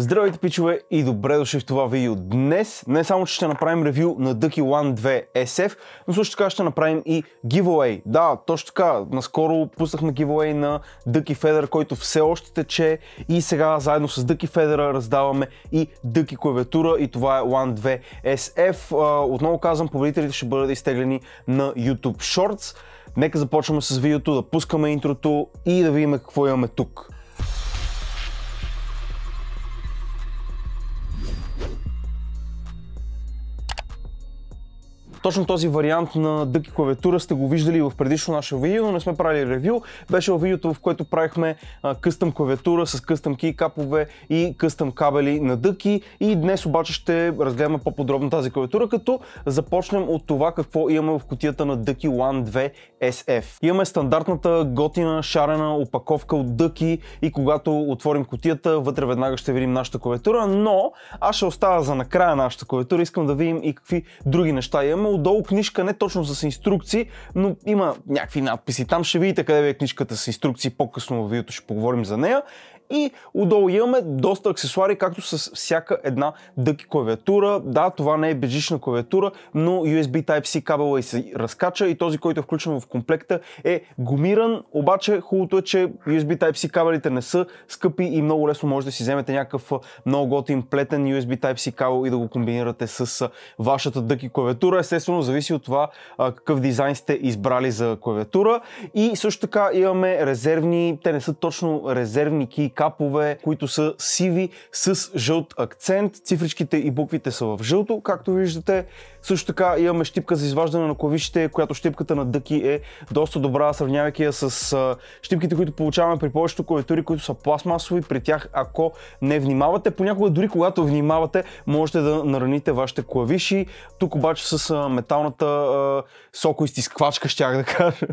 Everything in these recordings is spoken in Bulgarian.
Здравейте, пичове и добре дошли в това видео. Днес не само, че ще направим ревю на Ducky One 2 SF, но също така ще направим и giveaway. Да, точно така, наскоро пуснахме giveaway на Ducky Feather, който все още тече и сега заедно с Ducky Feather раздаваме и Ducky клавиатура и това е One 2 SF. Отново казвам, победителите ще бъдат изтеглени на YouTube Shorts. Нека започваме с видеото, да пускаме интрото и да видим какво имаме тук. Точно този вариант на дъки клавиатура сте го виждали в предишно наше видео, но не сме правили ревю. Беше в видеото, в което правихме къстъм клавиатура с къстъм кейкапове и къстъм кабели на дъки. И днес обаче ще разгледаме по-подробно тази клавиатура, като започнем от това какво имаме в котията на дъки One 2 SF. Имаме стандартната готина шарена опаковка от дъки и когато отворим котията, вътре веднага ще видим нашата клавиатура, но аз ще оставя за накрая нашата клавиатура. Искам да видим и какви други неща имаме отдолу книжка, не точно с инструкции, но има някакви надписи. Там ще видите къде е книжката с инструкции, по-късно в видеото ще поговорим за нея. И отдолу имаме доста аксесуари, както с всяка една дъки клавиатура. Да, това не е бежична клавиатура, но USB Type-C кабела и се разкача и този, който е включен в комплекта е гумиран, обаче хубавото е, че USB Type-C кабелите не са скъпи и много лесно може да си вземете някакъв много готин плетен USB Type-C кабел и да го комбинирате с вашата дъки клавиатура. Естествено, зависи от това какъв дизайн сте избрали за клавиатура. И също така имаме резервни, те не са точно резервни key капове, които са сиви с жълт акцент. Цифричките и буквите са в жълто, както виждате. Също така имаме щипка за изваждане на клавишите, която щипката на Дъки е доста добра, сравнявайки я с щипките, които получаваме при повечето клавиатури, които са пластмасови. При тях, ако не внимавате, понякога дори когато внимавате, можете да нараните вашите клавиши. Тук обаче с металната сокоизтисквачка, щях да кажа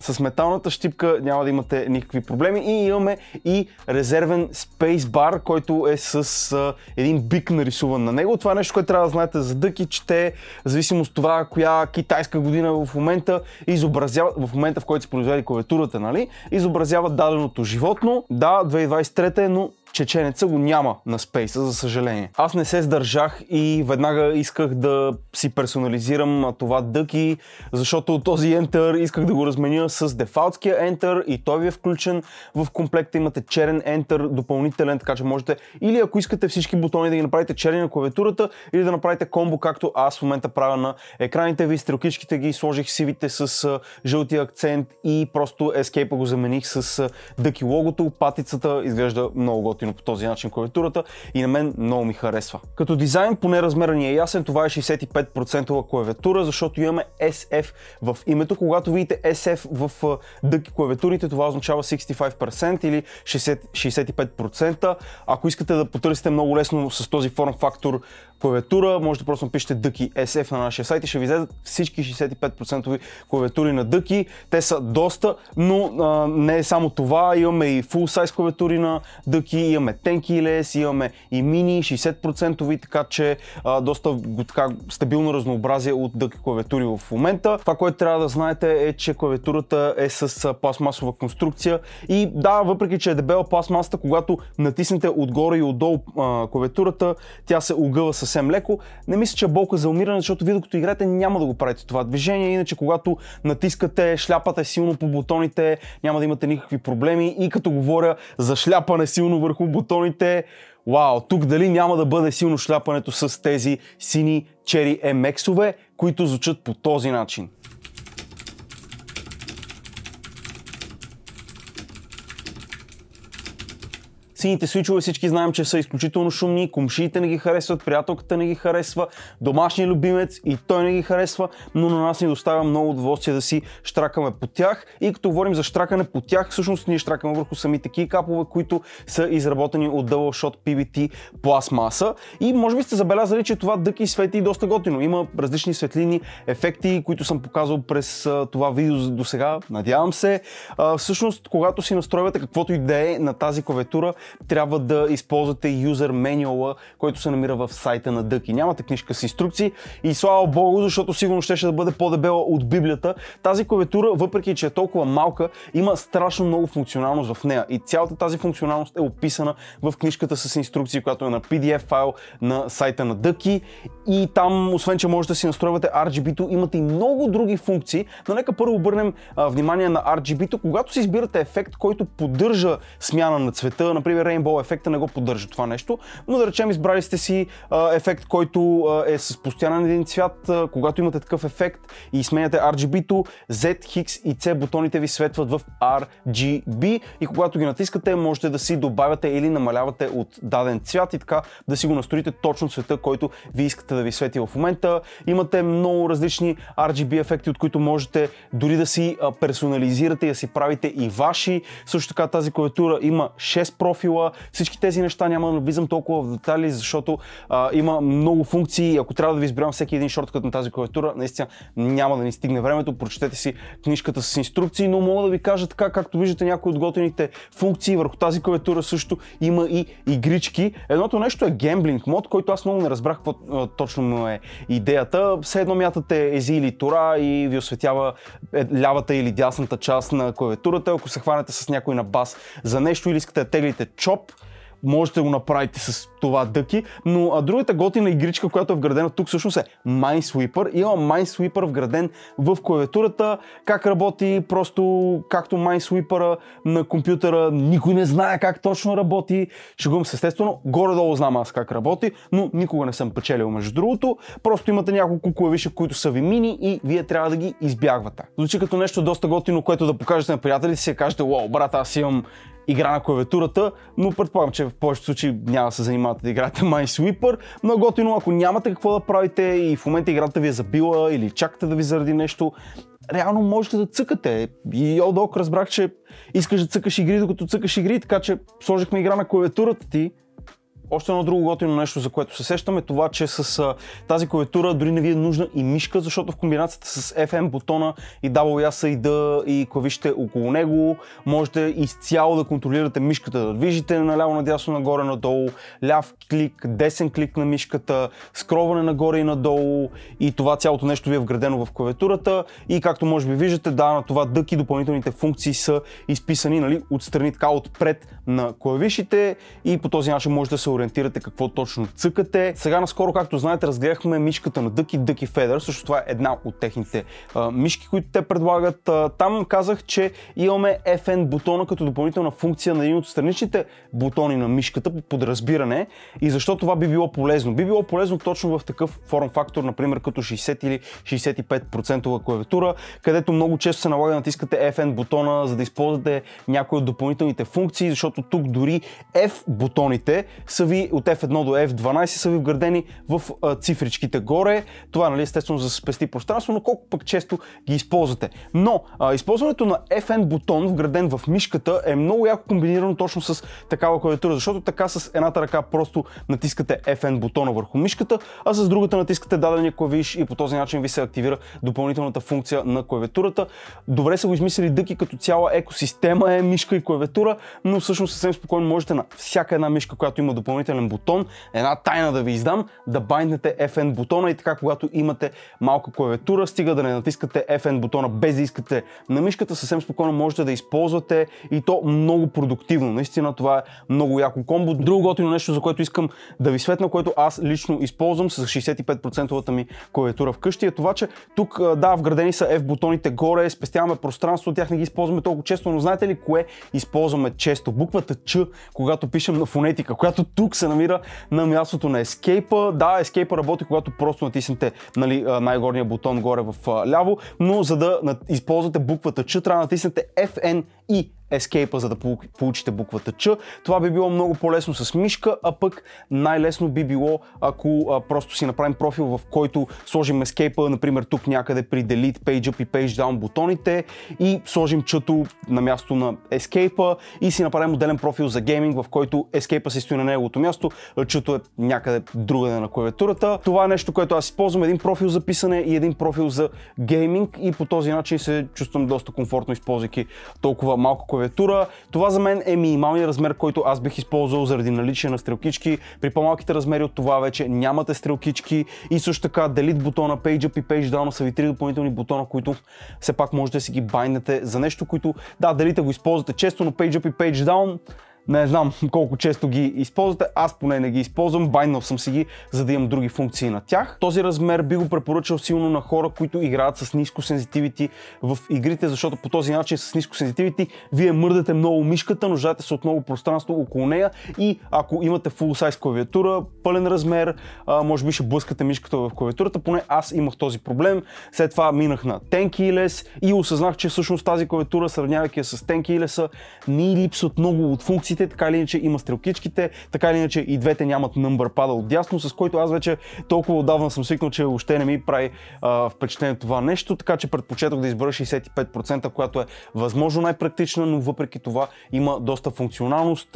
с металната щипка няма да имате никакви проблеми и имаме и резервен спейсбар, който е с а, един бик нарисуван на него. Това е нещо, което трябва да знаете за дъки, че те, в зависимост от това коя китайска година в момента изобразяват, в момента в който се произведе клавиатурата, нали, изобразяват даденото животно. Да, 2023 е, но чеченеца го няма на Space, за съжаление. Аз не се сдържах и веднага исках да си персонализирам това дъки, защото този Enter исках да го разменя с дефалтския Enter и той ви е включен в комплекта. Имате черен Enter допълнителен, така че можете или ако искате всички бутони да ги направите черни на клавиатурата или да направите комбо, както аз в момента правя на екраните ви, стрелкичките ги сложих сивите с жълти акцент и просто Escape го замених с дъки логото. Патицата изглежда много готово по-готино по този начин клавиатурата и на мен много ми харесва. Като дизайн, поне размера ни е ясен, това е 65% клавиатура, защото имаме SF в името. Когато видите SF в дъки клавиатурите, това означава 65% или 65%. Ако искате да потърсите много лесно с този форм фактор клавиатура, може да просто напишете Дъки SF на нашия сайт и ще ви излезат всички 65% клавиатури на Дъки. Те са доста, но а, не е само това, имаме и full size клавиатури на Дъки, имаме тенки лес, имаме и мини 60% така че а, доста така, стабилно разнообразие от Дъки клавиатури в момента. Това, което трябва да знаете е, че клавиатурата е с пластмасова конструкция и да, въпреки, че е дебела пластмасата, когато натиснете отгоре и отдолу а, клавиатурата, тя се огъва с съвсем леко. Не мисля, че е болка за умиране, защото вие докато играете няма да го правите това движение, иначе когато натискате шляпата силно по бутоните, няма да имате никакви проблеми и като говоря за шляпане силно върху бутоните, Вау, тук дали няма да бъде силно шляпането с тези сини чери MX-ове, които звучат по този начин. Сините свичове всички знаем, че са изключително шумни, комшиите не ги харесват, приятелката не ги харесва, домашния любимец и той не ги харесва, но на нас ни доставя много удоволствие да си штракаме по тях. И като говорим за штракане по тях, всъщност ние штракаме върху самите капове, които са изработени от Double Shot PBT пластмаса. И може би сте забелязали, че това дъки свети и доста готино. Има различни светлини ефекти, които съм показал през това видео до сега, надявам се. Всъщност, когато си настроявате каквото и да е на тази клавиатура, трябва да използвате юзер менюала, който се намира в сайта на Дъки. Нямате книжка с инструкции и слава богу, защото сигурно ще, ще да бъде по-дебела от Библията. Тази клавиатура, въпреки че е толкова малка, има страшно много функционалност в нея и цялата тази функционалност е описана в книжката с инструкции, която е на PDF файл на сайта на Дъки и там, освен че можете да си настроивате RGB-то, имате и много други функции, но нека първо обърнем а, внимание на RGB-то. Когато си избирате ефект, който поддържа смяна на цвета, например Rainbow ефекта не го поддържа това нещо, но да речем избрали сте си ефект, който е с постоянен един цвят, когато имате такъв ефект и сменяте RGB-то, Z, X и C бутоните ви светват в RGB и когато ги натискате можете да си добавяте или намалявате от даден цвят и така да си го настроите точно цвета, който ви искате да ви свети в момента. Имате много различни RGB ефекти, от които можете дори да си персонализирате и да си правите и ваши. Също така тази клавиатура има 6 профила, профила, всички тези неща няма да влизам толкова в детали, защото а, има много функции. Ако трябва да ви избирам всеки един шорткът на тази клавиатура, наистина няма да ни стигне времето. Прочетете си книжката с инструкции, но мога да ви кажа така, както виждате някои от готените функции върху тази клавиатура също има и игрички. Едното нещо е гемблинг мод, който аз много не разбрах какво точно му е идеята. Все едно мятате ези или тора и ви осветява е, лявата или дясната част на клавиатурата. Ако се хванете с някой на бас за нещо или искате да теглите чоп, можете да го направите с това дъки. Но а другата готина игричка, която е вградена тук всъщност е Minesweeper. Има Minesweeper вграден в клавиатурата. Как работи, просто както Minesweeper на компютъра, никой не знае как точно работи. Шегувам се естествено, горе-долу знам аз как работи, но никога не съм печелил между другото. Просто имате няколко клавиша, които са ви мини и вие трябва да ги избягвате. Звучи като нещо доста готино, което да покажете на приятелите си и кажете, уау, брат, аз имам игра на клавиатурата, но предполагам, че в повечето случаи няма да се занимавате да играете Minesweeper. Но готино, ако нямате какво да правите и в момента играта ви е забила или чакате да ви заради нещо, реално можете да цъкате. И Олдок разбрах, че искаш да цъкаш игри, докато цъкаш игри, така че сложихме игра на клавиатурата ти още едно друго готино нещо, за което се сещаме, това, че с тази клавиатура дори не ви е нужна и мишка, защото в комбинацията с FM бутона и WSID и клавишите около него, можете изцяло да контролирате мишката, да движите наляво, надясно, нагоре, надолу, ляв клик, десен клик на мишката, скроване нагоре и надолу и това цялото нещо ви е вградено в клавиатурата и както може би виждате, да, на това дъки допълнителните функции са изписани нали, отстрани така отпред на клавишите и по този начин може да се ориентирате какво точно цъкате. Сега наскоро, както знаете, разгледахме мишката на Ducky Ducky Feather, също това е една от техните а, мишки, които те предлагат. А, там казах, че имаме FN бутона като допълнителна функция на един от страничните бутони на мишката по подразбиране и защо това би било полезно. Би било полезно точно в такъв форм фактор, например като 60 или 65% клавиатура, където много често се налага да натискате FN бутона, за да използвате някои от допълнителните функции, защото тук дори F бутоните са ви от F1 до F12 са ви вградени в цифричките горе. Това нали, естествено за да спести пространство, но колко пък често ги използвате. Но а, използването на FN бутон, вграден в мишката, е много яко комбинирано точно с такава клавиатура, защото така с едната ръка просто натискате FN бутона върху мишката, а с другата натискате дадения клавиш и по този начин ви се активира допълнителната функция на клавиатурата. Добре са го измислили дъки като цяла екосистема е мишка и клавиатура, но всъщност съвсем спокойно можете на всяка една мишка, която има допълнителна допълнителен бутон, една тайна да ви издам, да байнднете FN бутона и така когато имате малка клавиатура, стига да не натискате FN бутона без да искате на мишката, съвсем спокойно можете да използвате и то много продуктивно. Наистина това е много яко комбо. Друго готино нещо, за което искам да ви светна, което аз лично използвам с 65% ми клавиатура вкъщи е това, че тук да, вградени са F бутоните горе, спестяваме пространство, тях не ги използваме толкова често, но знаете ли кое използваме често? Буквата Ч, когато пишем на фонетика, която тук тук се намира на мястото на Escape. Да, Escape работи, когато просто натиснете нали, най-горния бутон горе в ляво, но за да използвате буквата Ч, трябва да натиснете FN и Escape, за да получите буквата Ч. Това би било много по-лесно с мишка, а пък най-лесно би било, ако а, просто си направим профил, в който сложим Escape, например тук някъде при Delete, Page Up и Page Down бутоните и сложим чето на място на Escape и си направим отделен профил за гейминг, в който Escape се стои на неговото място, чето е някъде другаде на клавиатурата. Това е нещо, което аз използвам, един профил за писане и един профил за гейминг и по този начин се чувствам доста комфортно, използвайки толкова малко клавиатура клавиатура. Това за мен е минималният размер, който аз бих използвал заради наличие на стрелкички. При по-малките размери от това вече нямате стрелкички и също така Delete бутона, Page Up и Page Down са ви три допълнителни бутона, които все пак можете да си ги байнете за нещо, които да, Delete го използвате често, но Page Up и Page Down не знам колко често ги използвате, аз поне не ги използвам, байнал съм си ги, за да имам други функции на тях. Този размер би го препоръчал силно на хора, които играят с ниско сензитивити в игрите, защото по този начин с ниско сензитивити вие мърдате много мишката, нуждаете се от много пространство около нея и ако имате full size клавиатура, пълен размер, може би ще блъскате мишката в клавиатурата, поне аз имах този проблем. След това минах на тенки лес и осъзнах, че всъщност тази клавиатура, сравнявайки я с тенки леса, ни липсват много от функции стрелците, така или иначе има стрелкичките, така или иначе и двете нямат number пада от дясно, с който аз вече толкова отдавна съм свикнал, че още не ми прави а, впечатление това нещо, така че предпочетох да избера 65%, която е възможно най-практична, но въпреки това има доста функционалност.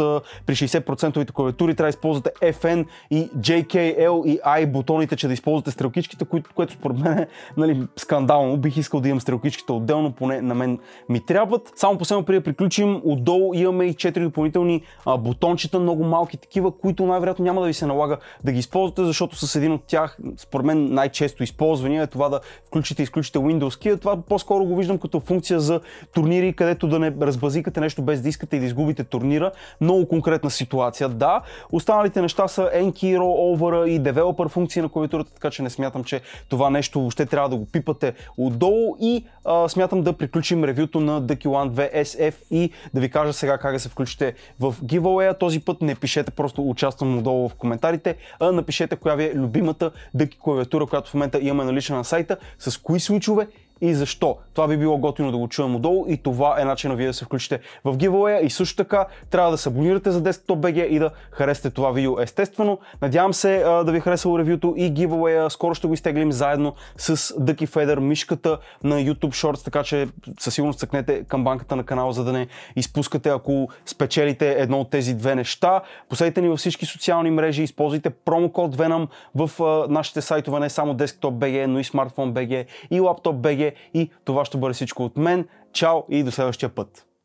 При 60% клавиатури трябва да използвате FN и JKL и I бутоните, че да използвате стрелкичките, което, което според мен е нали, скандално. Бих искал да имам стрелкичките отделно, поне на мен ми трябват. Само по себе при да приключим, отдолу имаме и 4 допълнителни допълнителни а, бутончета, много малки такива, които най-вероятно няма да ви се налага да ги използвате, защото с един от тях, според мен най-често използвания е това да включите и изключите Windows Key, това по-скоро го виждам като функция за турнири, където да не разбазикате нещо без да искате и да изгубите турнира. Много конкретна ситуация, да. Останалите неща са N-Key, Rollover и Developer функции на клавиатурата, така че не смятам, че това нещо въобще трябва да го пипате отдолу и а, смятам да приключим ревюто на Ducky One 2 SF и да ви кажа сега как да се включите в giveaway този път не пишете просто участвам отдолу в коментарите, а напишете коя ви е любимата дъки клавиатура, която в момента имаме налична на сайта, с кои свичове и защо. Това би било готино да го чуем отдолу и това е начинът вие да се включите в giveaway и също така трябва да се абонирате за Desktop BG и да харесате това видео естествено. Надявам се да ви е харесало ревюто и giveaway. Скоро ще го изтеглим заедно с Ducky Feather, мишката на YouTube Shorts, така че със сигурност цъкнете към банката на канала, за да не изпускате, ако спечелите едно от тези две неща. Последите ни във всички социални мрежи, използвайте промокод Venom в нашите сайтове, не само Desktop BG, но и Smartphone BG и Laptop BG и това ще бъде всичко от мен. Чао и до следващия път!